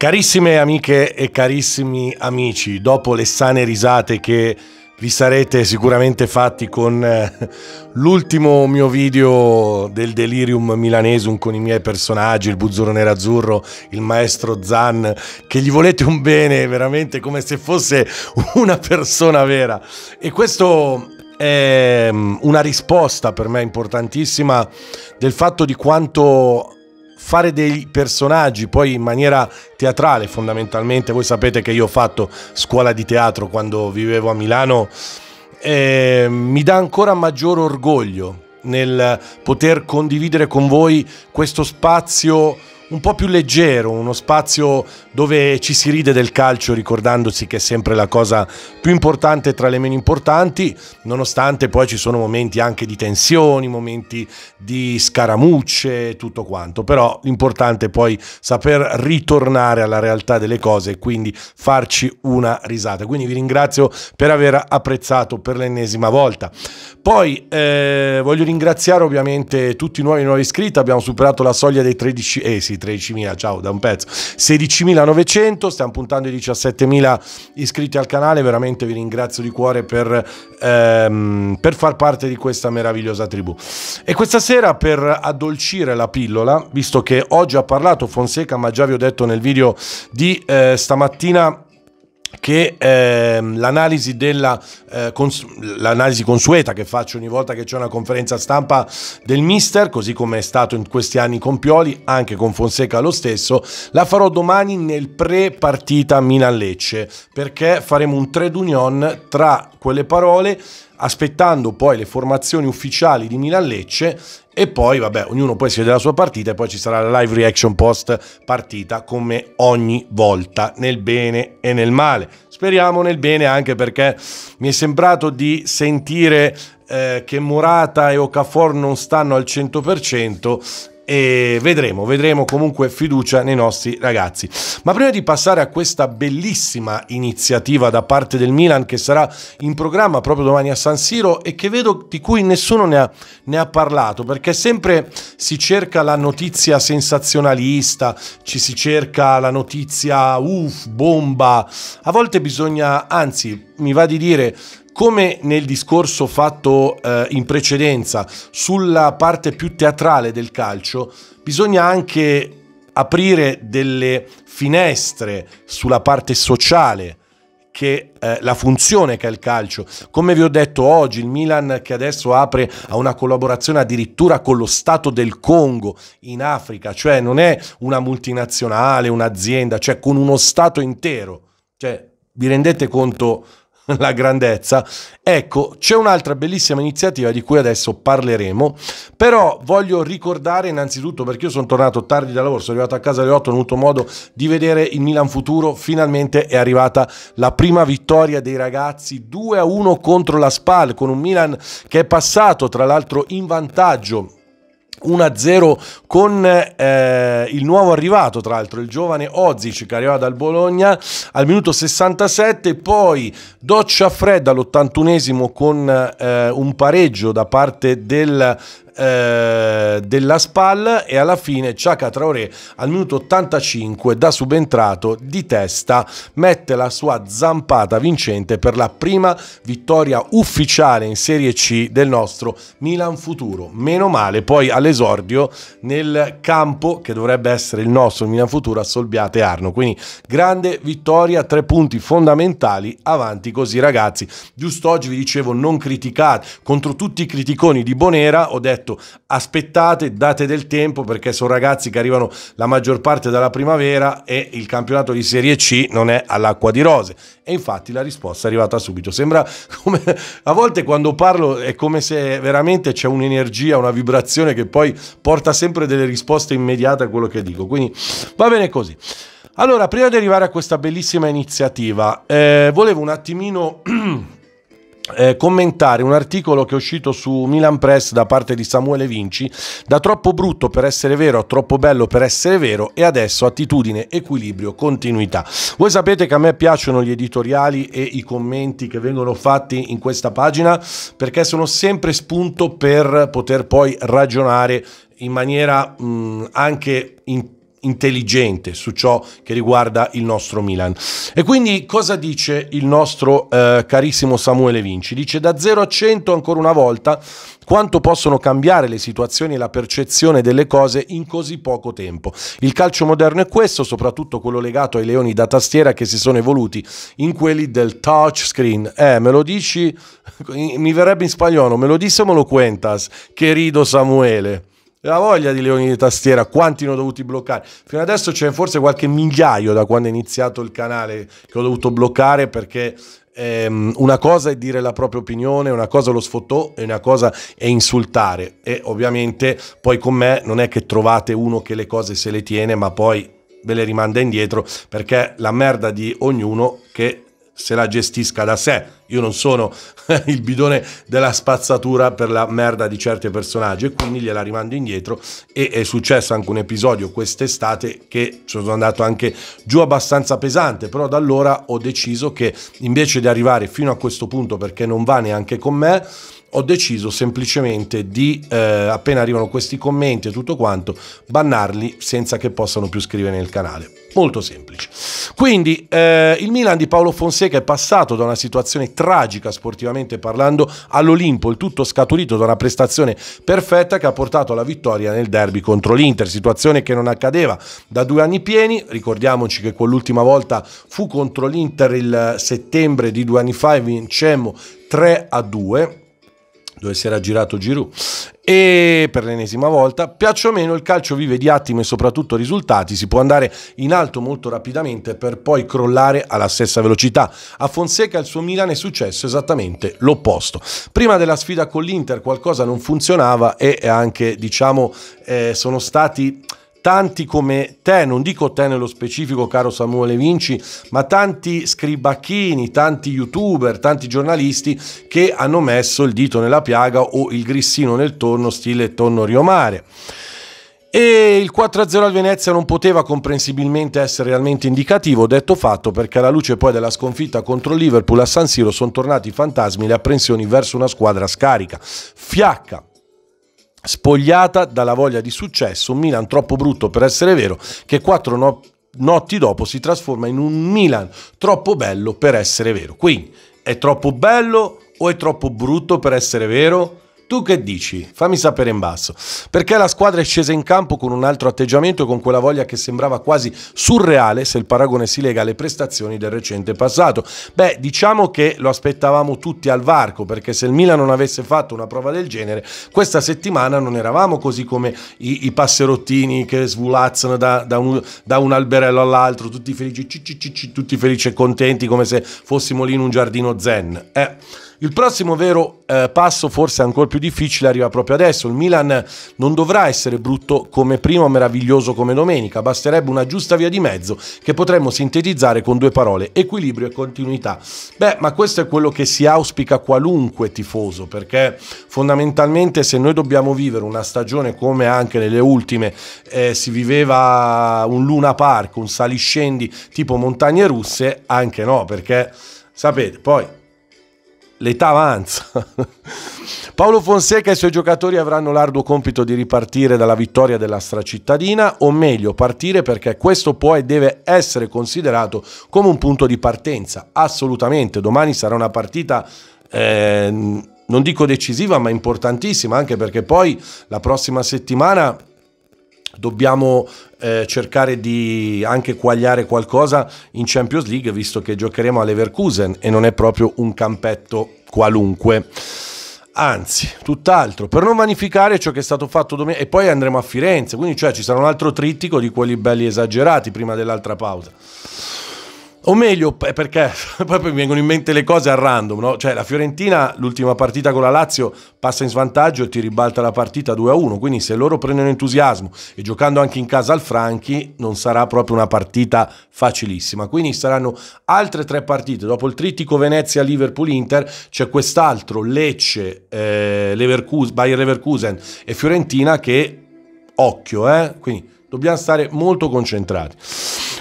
Carissime amiche e carissimi amici, dopo le sane risate che vi sarete sicuramente fatti con eh, l'ultimo mio video del Delirium Milanesum con i miei personaggi, il Buzzurro Nero Azzurro, il maestro Zan, che gli volete un bene veramente come se fosse una persona vera. E questo è mm, una risposta per me importantissima del fatto di quanto fare dei personaggi poi in maniera teatrale fondamentalmente. Voi sapete che io ho fatto scuola di teatro quando vivevo a Milano. Eh, mi dà ancora maggior orgoglio nel poter condividere con voi questo spazio un po' più leggero, uno spazio dove ci si ride del calcio ricordandosi che è sempre la cosa più importante tra le meno importanti, nonostante poi ci sono momenti anche di tensioni, momenti di scaramucce, tutto quanto, però l'importante è poi saper ritornare alla realtà delle cose e quindi farci una risata. Quindi vi ringrazio per aver apprezzato per l'ennesima volta. Poi eh, voglio ringraziare ovviamente tutti i nuovi e nuovi iscritti, abbiamo superato la soglia dei 13 esiti. Eh, sì, 13.000, ciao, da un pezzo, 16.900, stiamo puntando i 17.000 iscritti al canale, veramente vi ringrazio di cuore per, ehm, per far parte di questa meravigliosa tribù. E questa sera per addolcire la pillola, visto che oggi ha parlato Fonseca, ma già vi ho detto nel video di eh, stamattina, che eh, l'analisi, della, eh, cons- l'analisi consueta che faccio ogni volta che c'è una conferenza stampa del mister, così come è stato in questi anni con Pioli, anche con Fonseca lo stesso, la farò domani nel pre-partita Milan-Lecce, perché faremo un trade union tra quelle parole aspettando poi le formazioni ufficiali di Milan Lecce e poi vabbè ognuno poi si vede la sua partita e poi ci sarà la live reaction post partita come ogni volta nel bene e nel male speriamo nel bene anche perché mi è sembrato di sentire eh, che Morata e Ocafor non stanno al 100% e vedremo, vedremo comunque fiducia nei nostri ragazzi. Ma prima di passare a questa bellissima iniziativa da parte del Milan che sarà in programma proprio domani a San Siro e che vedo di cui nessuno ne ha, ne ha parlato perché sempre si cerca la notizia sensazionalista, ci si cerca la notizia uff, bomba, a volte bisogna, anzi mi va di dire come nel discorso fatto eh, in precedenza sulla parte più teatrale del calcio, bisogna anche aprire delle finestre sulla parte sociale che eh, la funzione che ha il calcio. Come vi ho detto oggi, il Milan che adesso apre a una collaborazione addirittura con lo Stato del Congo in Africa, cioè non è una multinazionale, un'azienda, cioè con uno Stato intero. Cioè, vi rendete conto la grandezza. Ecco, c'è un'altra bellissima iniziativa di cui adesso parleremo, però voglio ricordare innanzitutto, perché io sono tornato tardi da lavoro, sono arrivato a casa alle 8, ho avuto modo di vedere il Milan futuro, finalmente è arrivata la prima vittoria dei ragazzi 2-1 contro la Spal, con un Milan che è passato tra l'altro in vantaggio 1-0 con eh, il nuovo arrivato, tra l'altro il giovane Ozic che arriva dal Bologna al minuto 67, poi doccia fredda all'81esimo con eh, un pareggio da parte del eh, della SPAL e alla fine Ciaca Traoré al minuto 85 da subentrato di testa mette la sua zampata vincente per la prima vittoria ufficiale in Serie C del nostro Milan Futuro. Meno male poi all'esordio nel campo che dovrebbe essere il nostro Milan Futuro assolbiate Solbiate Arno. Quindi grande vittoria, tre punti fondamentali avanti così ragazzi. Giusto oggi vi dicevo non criticate contro tutti i criticoni di Bonera, ho detto detto aspettate, date del tempo perché sono ragazzi che arrivano la maggior parte dalla primavera e il campionato di Serie C non è all'acqua di rose. E infatti la risposta è arrivata subito. Sembra come a volte quando parlo è come se veramente c'è un'energia, una vibrazione che poi porta sempre delle risposte immediate a quello che dico. Quindi va bene così. Allora, prima di arrivare a questa bellissima iniziativa, eh, volevo un attimino eh, commentare un articolo che è uscito su Milan Press da parte di Samuele Vinci, da troppo brutto per essere vero a troppo bello per essere vero e adesso attitudine, equilibrio, continuità. Voi sapete che a me piacciono gli editoriali e i commenti che vengono fatti in questa pagina perché sono sempre spunto per poter poi ragionare in maniera mh, anche in intelligente su ciò che riguarda il nostro Milan. E quindi cosa dice il nostro eh, carissimo Samuele Vinci? Dice da 0 a 100 ancora una volta quanto possono cambiare le situazioni e la percezione delle cose in così poco tempo. Il calcio moderno è questo, soprattutto quello legato ai leoni da tastiera che si sono evoluti in quelli del touchscreen. Eh, me lo dici? Mi verrebbe in spagnolo, me lo dissemolo o cuentas? Che rido Samuele. La voglia di leoni di tastiera, quanti ne ho dovuti bloccare? Fino adesso c'è forse qualche migliaio da quando è iniziato il canale che ho dovuto bloccare perché ehm, una cosa è dire la propria opinione, una cosa è lo sfotò e una cosa è insultare. E ovviamente poi con me non è che trovate uno che le cose se le tiene, ma poi ve le rimanda indietro perché la merda di ognuno che se la gestisca da sé. Io non sono il bidone della spazzatura per la merda di certi personaggi e quindi gliela rimando indietro e è successo anche un episodio quest'estate che sono andato anche giù abbastanza pesante, però da allora ho deciso che invece di arrivare fino a questo punto perché non va neanche con me, ho deciso semplicemente di, eh, appena arrivano questi commenti e tutto quanto, bannarli senza che possano più scrivere nel canale. Molto semplice. Quindi eh, il Milan di Paolo Fonseca è passato da una situazione tragica sportivamente parlando all'Olimpo, il tutto scaturito da una prestazione perfetta che ha portato alla vittoria nel derby contro l'Inter, situazione che non accadeva da due anni pieni. Ricordiamoci che quell'ultima volta fu contro l'Inter il eh, settembre di due anni fa e vincemmo 3 a 2 dove si era girato Giroud e per l'ennesima volta piaccio o meno il calcio vive di attimi e soprattutto risultati si può andare in alto molto rapidamente per poi crollare alla stessa velocità a Fonseca il suo Milan è successo esattamente l'opposto prima della sfida con l'Inter qualcosa non funzionava e anche diciamo eh, sono stati tanti come te, non dico te nello specifico caro Samuele Vinci, ma tanti scribacchini, tanti youtuber, tanti giornalisti che hanno messo il dito nella piaga o il grissino nel tonno stile tonno riomare. E il 4-0 al Venezia non poteva comprensibilmente essere realmente indicativo, detto fatto perché alla luce poi della sconfitta contro il Liverpool a San Siro sono tornati i fantasmi e le apprensioni verso una squadra scarica, fiacca, spogliata dalla voglia di successo, un Milan troppo brutto per essere vero, che quattro no notti dopo si trasforma in un Milan troppo bello per essere vero. Quindi è troppo bello o è troppo brutto per essere vero? Tu che dici? Fammi sapere in basso. Perché la squadra è scesa in campo con un altro atteggiamento e con quella voglia che sembrava quasi surreale se il paragone si lega alle prestazioni del recente passato. Beh, diciamo che lo aspettavamo tutti al varco, perché se il Milan non avesse fatto una prova del genere, questa settimana non eravamo così come i, i passerottini che svulazzano da, da, un, da un, alberello all'altro, tutti felici, tutti felici e contenti come se fossimo lì in un giardino zen. Eh. Il prossimo vero eh, passo, forse ancora più difficile, arriva proprio adesso. Il Milan non dovrà essere brutto come prima o meraviglioso come domenica, basterebbe una giusta via di mezzo che potremmo sintetizzare con due parole, equilibrio e continuità. Beh, ma questo è quello che si auspica qualunque tifoso, perché fondamentalmente se noi dobbiamo vivere una stagione come anche nelle ultime eh, si viveva un Luna Park, un saliscendi tipo montagne russe, anche no, perché sapete, poi l'età avanza. Paolo Fonseca e i suoi giocatori avranno l'arduo compito di ripartire dalla vittoria della stracittadina, o meglio, partire perché questo può e deve essere considerato come un punto di partenza. Assolutamente, domani sarà una partita... Eh, non dico decisiva, ma importantissima, anche perché poi la prossima settimana dobbiamo eh, cercare di anche quagliare qualcosa in Champions League visto che giocheremo a Leverkusen e non è proprio un campetto qualunque. Anzi, tutt'altro, per non vanificare ciò che è stato fatto domenica e poi andremo a Firenze, quindi cioè ci sarà un altro trittico di quelli belli esagerati prima dell'altra pausa o meglio, eh, perché poi mi vengono in mente le cose a random, no? Cioè la Fiorentina, l'ultima partita con la Lazio, passa in svantaggio e ti ribalta la partita 2-1, quindi se loro prendono entusiasmo e giocando anche in casa al Franchi, non sarà proprio una partita facilissima. Quindi saranno altre tre partite, dopo il trittico Venezia-Liverpool-Inter, c'è quest'altro Lecce, eh, Leverkusen, Bayer Leverkusen e Fiorentina che, occhio, eh? Quindi dobbiamo stare molto concentrati.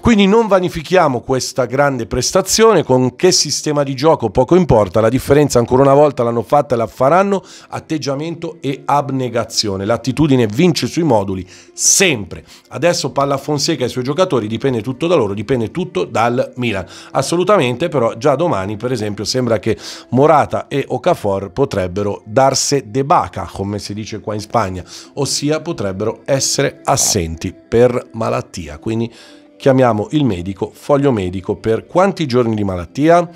Quindi non vanifichiamo questa grande prestazione con che sistema di gioco, poco importa, la differenza ancora una volta l'hanno fatta e la faranno atteggiamento e abnegazione. L'attitudine vince sui moduli sempre. Adesso palla Fonseca e i suoi giocatori dipende tutto da loro, dipende tutto dal Milan. Assolutamente, però già domani, per esempio, sembra che Morata e Ocafor potrebbero darse de baca, come si dice qua in Spagna, ossia potrebbero essere assenti per malattia. Quindi chiamiamo il medico, foglio medico per quanti giorni di malattia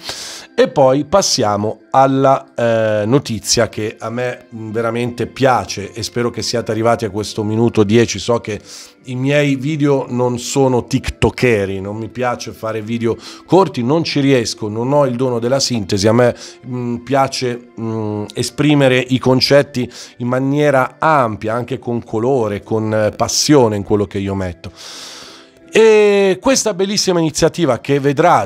e poi passiamo alla eh, notizia che a me veramente piace e spero che siate arrivati a questo minuto 10. So che i miei video non sono tiktokeri, non mi piace fare video corti, non ci riesco, non ho il dono della sintesi, a me mh, piace mh, esprimere i concetti in maniera ampia, anche con colore, con eh, passione in quello che io metto. E questa bellissima iniziativa che,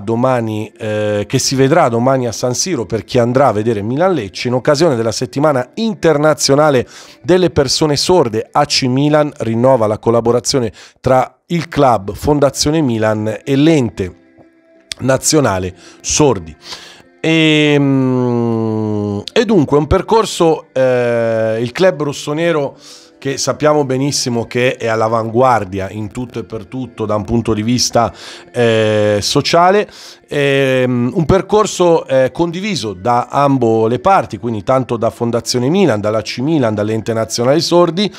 domani, eh, che, si vedrà domani a San Siro per chi andrà a vedere Milan Lecce in occasione della settimana internazionale delle persone sorde, AC Milan rinnova la collaborazione tra il club Fondazione Milan e l'ente nazionale Sordi. E, ehm, e dunque un percorso, eh, il club rossonero che sappiamo benissimo che è all'avanguardia in tutto e per tutto da un punto di vista eh, sociale. Eh, un percorso eh, condiviso da ambo le parti, quindi tanto da Fondazione Milan, dalla C Milan, dall'Ente Nazionale Sordi,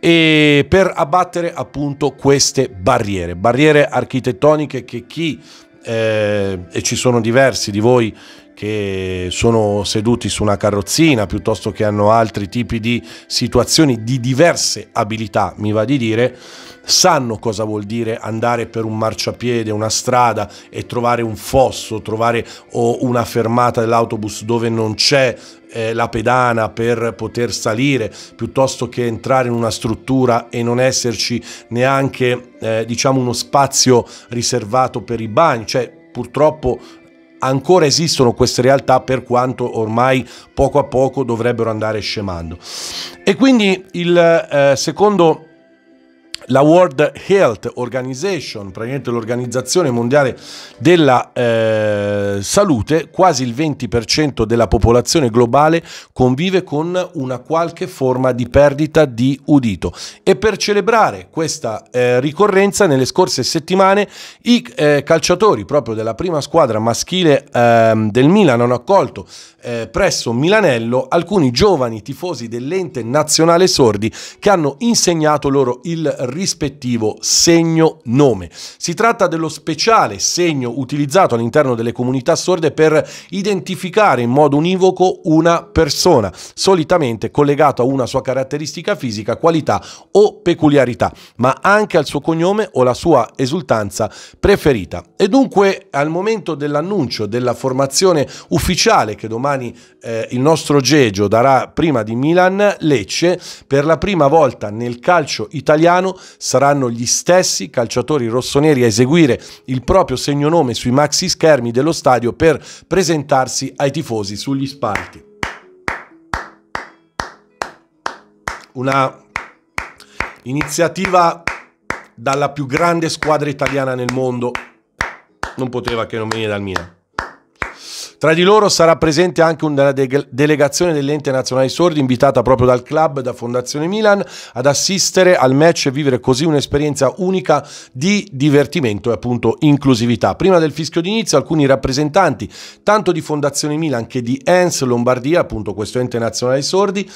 e per abbattere appunto queste barriere, barriere architettoniche che chi eh, e ci sono diversi di voi che sono seduti su una carrozzina piuttosto che hanno altri tipi di situazioni di diverse abilità, mi va di dire, sanno cosa vuol dire andare per un marciapiede, una strada e trovare un fosso, trovare o una fermata dell'autobus dove non c'è, eh, la pedana per poter salire piuttosto che entrare in una struttura e non esserci neanche eh, diciamo uno spazio riservato per i bagni, cioè purtroppo ancora esistono queste realtà per quanto ormai poco a poco dovrebbero andare scemando. E quindi il eh, secondo la World Health Organization, praticamente l'Organizzazione Mondiale della eh, Salute, quasi il 20% della popolazione globale convive con una qualche forma di perdita di udito. E per celebrare questa eh, ricorrenza, nelle scorse settimane i eh, calciatori proprio della prima squadra maschile ehm, del Milan hanno accolto eh, presso Milanello alcuni giovani tifosi dell'ente nazionale sordi che hanno insegnato loro il rispettivo segno nome. Si tratta dello speciale segno utilizzato all'interno delle comunità sorde per identificare in modo univoco una persona, solitamente collegato a una sua caratteristica fisica, qualità o peculiarità, ma anche al suo cognome o la sua esultanza preferita. E dunque al momento dell'annuncio della formazione ufficiale che domani eh, il nostro Gegio darà prima di Milan Lecce, per la prima volta nel calcio italiano saranno gli stessi calciatori rossoneri a eseguire il proprio segnonome sui maxi schermi dello stadio per presentarsi ai tifosi sugli spalti. Una iniziativa dalla più grande squadra italiana nel mondo non poteva che non venire dal Milan. Tra di loro sarà presente anche una delegazione dell'ente nazionale sordi invitata proprio dal club, da Fondazione Milan, ad assistere al match e vivere così un'esperienza unica di divertimento e appunto inclusività. Prima del fischio d'inizio alcuni rappresentanti tanto di Fondazione Milan che di ENS Lombardia, appunto questo ente nazionale sordi,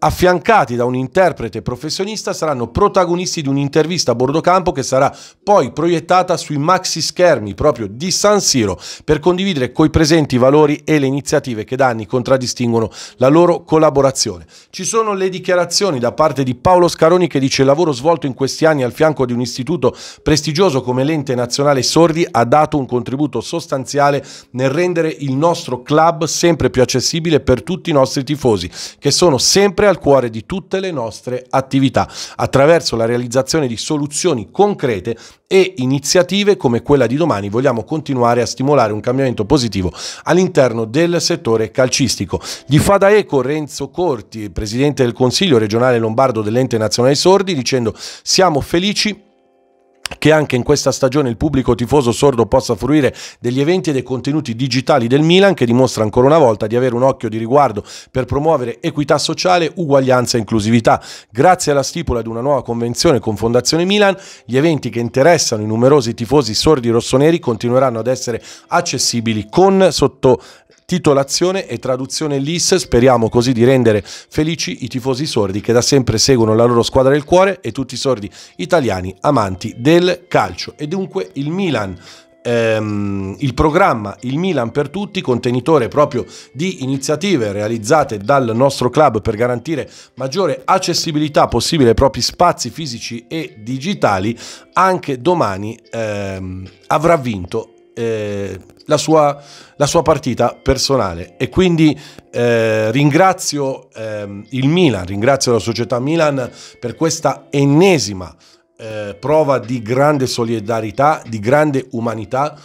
affiancati da un interprete professionista saranno protagonisti di un'intervista a bordo campo che sarà poi proiettata sui maxi schermi proprio di San Siro per condividere coi presenti i valori valori e le iniziative che da anni contraddistinguono la loro collaborazione. Ci sono le dichiarazioni da parte di Paolo Scaroni che dice il lavoro svolto in questi anni al fianco di un istituto prestigioso come l'ente nazionale sordi ha dato un contributo sostanziale nel rendere il nostro club sempre più accessibile per tutti i nostri tifosi, che sono sempre al cuore di tutte le nostre attività, attraverso la realizzazione di soluzioni concrete e iniziative come quella di domani vogliamo continuare a stimolare un cambiamento positivo all'interno del settore calcistico. Gli fa da eco Renzo Corti, presidente del Consiglio regionale lombardo dell'ente nazionale sordi, dicendo siamo felici che anche in questa stagione il pubblico tifoso sordo possa fruire degli eventi e dei contenuti digitali del Milan che dimostra ancora una volta di avere un occhio di riguardo per promuovere equità sociale, uguaglianza e inclusività. Grazie alla stipula di una nuova convenzione con Fondazione Milan, gli eventi che interessano i numerosi tifosi sordi rossoneri continueranno ad essere accessibili con sotto titolazione e traduzione LIS. Speriamo così di rendere felici i tifosi sordi che da sempre seguono la loro squadra del cuore e tutti i sordi italiani amanti del calcio. E dunque il Milan ehm, il programma Il Milan per tutti, contenitore proprio di iniziative realizzate dal nostro club per garantire maggiore accessibilità possibile ai propri spazi fisici e digitali, anche domani ehm, avrà vinto eh, la, sua, la, sua, partita personale. E quindi eh, ringrazio ehm, il Milan, ringrazio la società Milan per questa ennesima eh, prova di grande solidarietà, di grande umanità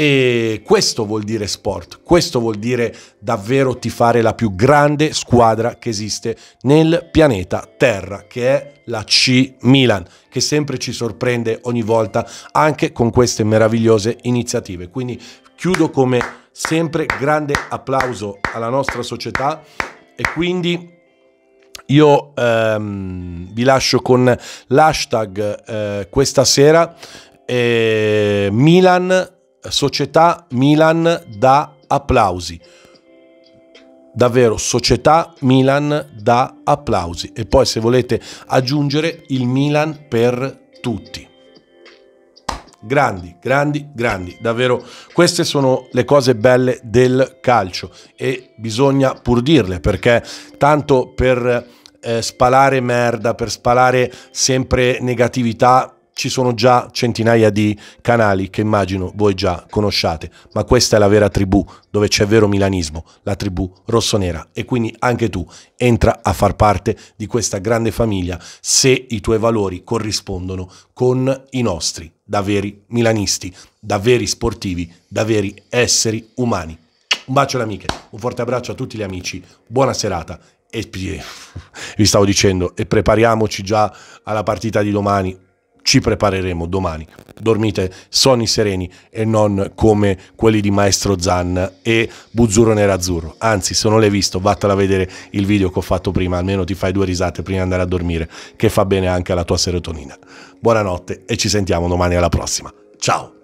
e questo vuol dire sport, questo vuol dire davvero tifare la più grande squadra che esiste nel pianeta Terra, che è la C Milan, che sempre ci sorprende ogni volta anche con queste meravigliose iniziative. Quindi chiudo come sempre grande applauso alla nostra società e quindi io ehm, vi lascio con l'hashtag eh, questa sera eh, Milan società Milan da applausi. Davvero, società Milan da applausi. E poi se volete aggiungere il Milan per tutti. Grandi, grandi, grandi, davvero. Queste sono le cose belle del calcio e bisogna pur dirle perché tanto per eh, spalare merda, per spalare sempre negatività, ci sono già centinaia di canali che immagino voi già conosciate, ma questa è la vera tribù dove c'è vero milanismo, la tribù rossonera e quindi anche tu entra a far parte di questa grande famiglia se i tuoi valori corrispondono con i nostri, da veri milanisti, da veri sportivi, da veri esseri umani. Un bacio alle amiche, un forte abbraccio a tutti gli amici, buona serata e vi stavo dicendo e prepariamoci già alla partita di domani ci prepareremo domani. Dormite sonni sereni e non come quelli di Maestro Zan e Buzzurro Nerazzurro. Anzi, se non l'hai visto, vattela a vedere il video che ho fatto prima, almeno ti fai due risate prima di andare a dormire, che fa bene anche alla tua serotonina. Buonanotte e ci sentiamo domani alla prossima. Ciao!